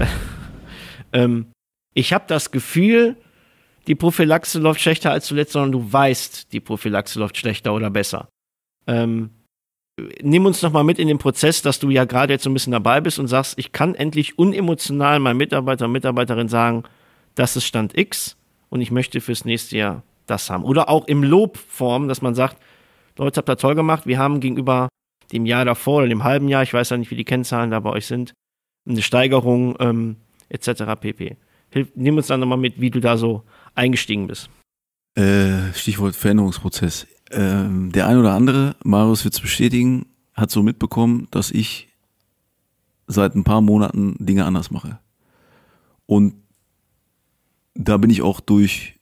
ähm, ich habe das Gefühl, die Prophylaxe läuft schlechter als zuletzt, sondern du weißt, die Prophylaxe läuft schlechter oder besser. Ähm, nimm uns nochmal mit in den Prozess, dass du ja gerade jetzt so ein bisschen dabei bist und sagst, ich kann endlich unemotional meinen Mitarbeiter und Mitarbeiterin sagen, das ist Stand X und ich möchte fürs nächste Jahr das haben. Oder auch im Lobform, dass man sagt, Leute, habt ihr toll gemacht, wir haben gegenüber dem Jahr davor oder dem halben Jahr, ich weiß ja nicht, wie die Kennzahlen da bei euch sind, eine Steigerung ähm, etc. pp. Hilf, nimm uns dann nochmal mit, wie du da so eingestiegen bist. Äh, Stichwort Veränderungsprozess. Ähm, der ein oder andere, Marius wird es bestätigen, hat so mitbekommen, dass ich seit ein paar Monaten Dinge anders mache. Und da bin ich auch durch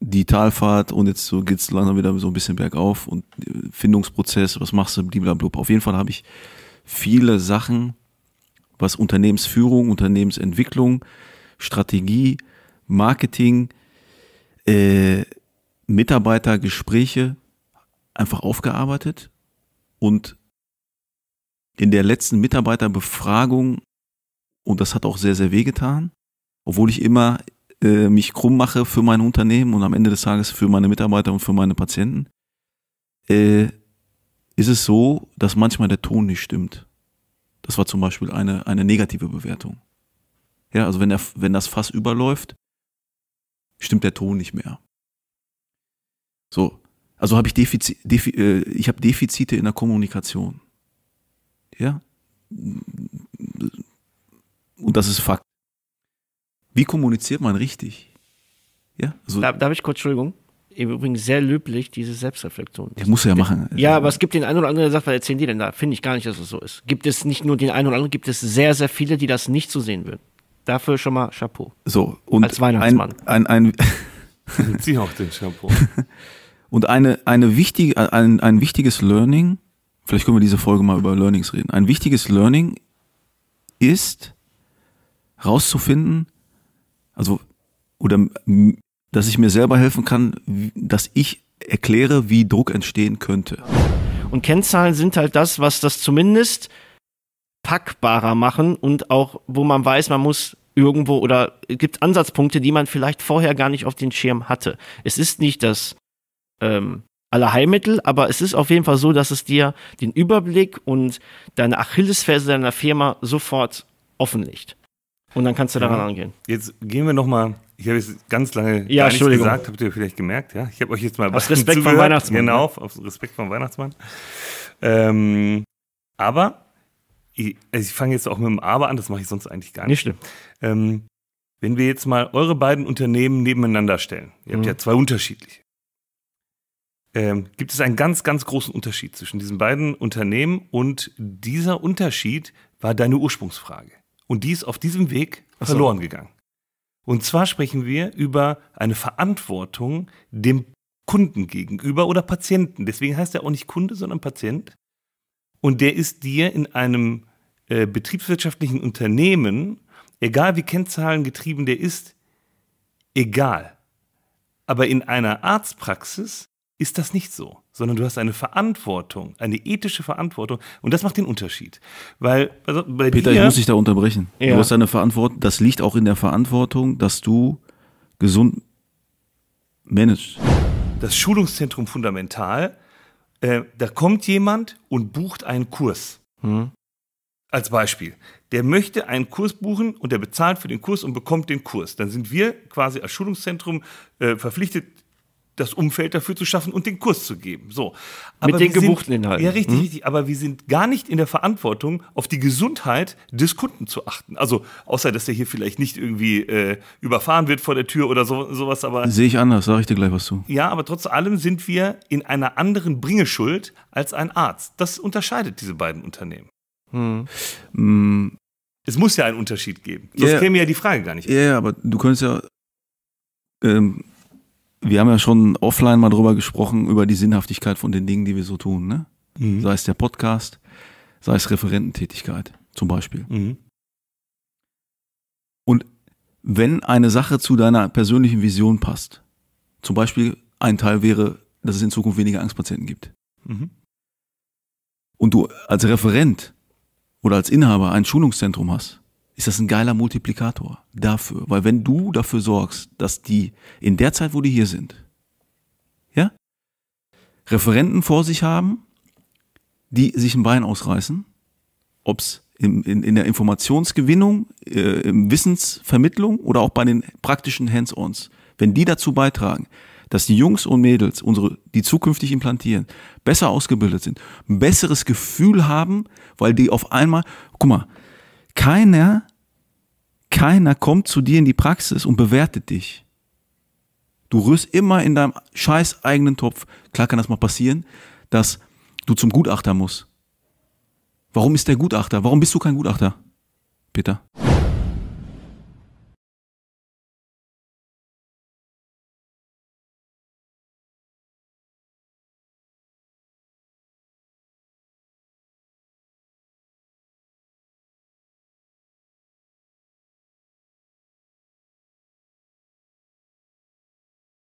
die Talfahrt und jetzt so geht es langsam wieder so ein bisschen bergauf und äh, Findungsprozess, was machst du, blablabla. Auf jeden Fall habe ich viele Sachen was Unternehmensführung, Unternehmensentwicklung, Strategie, Marketing, äh, Mitarbeitergespräche einfach aufgearbeitet und in der letzten Mitarbeiterbefragung, und das hat auch sehr, sehr wehgetan, obwohl ich immer äh, mich krumm mache für mein Unternehmen und am Ende des Tages für meine Mitarbeiter und für meine Patienten, äh, ist es so, dass manchmal der Ton nicht stimmt. Das war zum Beispiel eine, eine negative Bewertung. Ja, also wenn, der, wenn das Fass überläuft, stimmt der Ton nicht mehr. So, also habe ich Defizite, Defi, äh, ich habe Defizite in der Kommunikation. Ja, und das ist Fakt. Wie kommuniziert man richtig? Ja, also darf, darf ich kurz, Entschuldigung, übrigens sehr löblich, diese Selbstreflexion. Der muss er ja machen. Ja, aber es gibt den einen oder anderen, der sagt, was erzählen die denn da? Finde ich gar nicht, dass es so ist. Gibt es nicht nur den einen oder anderen, gibt es sehr, sehr viele, die das nicht so sehen würden. Dafür schon mal Chapeau. So, und als Weihnachtsmann. Ein, ein, ein Zieh auch den Chapeau. und eine, eine wichtige, ein, ein wichtiges Learning, vielleicht können wir diese Folge mal über Learnings reden. Ein wichtiges Learning ist, rauszufinden, also, oder dass ich mir selber helfen kann, dass ich erkläre, wie Druck entstehen könnte. Und Kennzahlen sind halt das, was das zumindest packbarer machen und auch, wo man weiß, man muss irgendwo oder gibt Ansatzpunkte, die man vielleicht vorher gar nicht auf den Schirm hatte. Es ist nicht das ähm, aller aber es ist auf jeden Fall so, dass es dir den Überblick und deine Achillesferse deiner Firma sofort offenlegt. Und dann kannst du daran ja. angehen. Jetzt gehen wir nochmal. Ich habe jetzt ganz lange ja, gar gesagt, habt ihr vielleicht gemerkt, ja? Ich habe euch jetzt mal aus Respekt vom Weihnachtsmann. Genau, ne? aus Respekt vom Weihnachtsmann. Ähm, aber ich, also ich fange jetzt auch mit dem Aber an, das mache ich sonst eigentlich gar nicht. Nicht stimmt. Ähm, wenn wir jetzt mal eure beiden Unternehmen nebeneinander stellen, ihr mhm. habt ja zwei unterschiedliche. Ähm, gibt es einen ganz, ganz großen Unterschied zwischen diesen beiden Unternehmen und dieser Unterschied war deine Ursprungsfrage und die ist auf diesem Weg so. verloren gegangen. Und zwar sprechen wir über eine Verantwortung dem Kunden gegenüber oder Patienten. Deswegen heißt er auch nicht Kunde, sondern Patient. Und der ist dir in einem äh, betriebswirtschaftlichen Unternehmen, egal wie kennzahlengetrieben der ist, egal. Aber in einer Arztpraxis ist das nicht so, sondern du hast eine Verantwortung, eine ethische Verantwortung und das macht den Unterschied. Weil also bei Peter, dir, ich muss dich da unterbrechen. Ja. Du hast eine Verantwortung, das liegt auch in der Verantwortung, dass du gesund managst. Das Schulungszentrum Fundamental, äh, da kommt jemand und bucht einen Kurs. Hm. Als Beispiel, der möchte einen Kurs buchen und der bezahlt für den Kurs und bekommt den Kurs. Dann sind wir quasi als Schulungszentrum äh, verpflichtet, das Umfeld dafür zu schaffen und den Kurs zu geben. So. Aber Mit den gebuchten sind, Inhalten. Ja, richtig, hm? richtig. Aber wir sind gar nicht in der Verantwortung, auf die Gesundheit des Kunden zu achten. Also, außer, dass der hier vielleicht nicht irgendwie äh, überfahren wird vor der Tür oder so, sowas. Aber Sehe ich anders, sage ich dir gleich was zu. Ja, aber trotz allem sind wir in einer anderen Bringeschuld als ein Arzt. Das unterscheidet diese beiden Unternehmen. Hm. Mhm. Hm. Es muss ja einen Unterschied geben. Sonst yeah. käme ja die Frage gar nicht. Ja, yeah, aber du könntest ja ähm, wir haben ja schon offline mal drüber gesprochen, über die Sinnhaftigkeit von den Dingen, die wir so tun. Ne? Mhm. Sei es der Podcast, sei es Referententätigkeit zum Beispiel. Mhm. Und wenn eine Sache zu deiner persönlichen Vision passt, zum Beispiel ein Teil wäre, dass es in Zukunft weniger Angstpatienten gibt. Mhm. Und du als Referent oder als Inhaber ein Schulungszentrum hast, ist das ein geiler Multiplikator dafür. Weil wenn du dafür sorgst, dass die in der Zeit, wo die hier sind, ja, Referenten vor sich haben, die sich ein Bein ausreißen, ob's in, in, in der Informationsgewinnung, äh, im Wissensvermittlung oder auch bei den praktischen Hands-ons, wenn die dazu beitragen, dass die Jungs und Mädels, unsere, die zukünftig implantieren, besser ausgebildet sind, ein besseres Gefühl haben, weil die auf einmal, guck mal, keiner, keiner kommt zu dir in die Praxis und bewertet dich. Du rührst immer in deinem scheiß eigenen Topf. Klar kann das mal passieren, dass du zum Gutachter musst. Warum ist der Gutachter? Warum bist du kein Gutachter, Peter?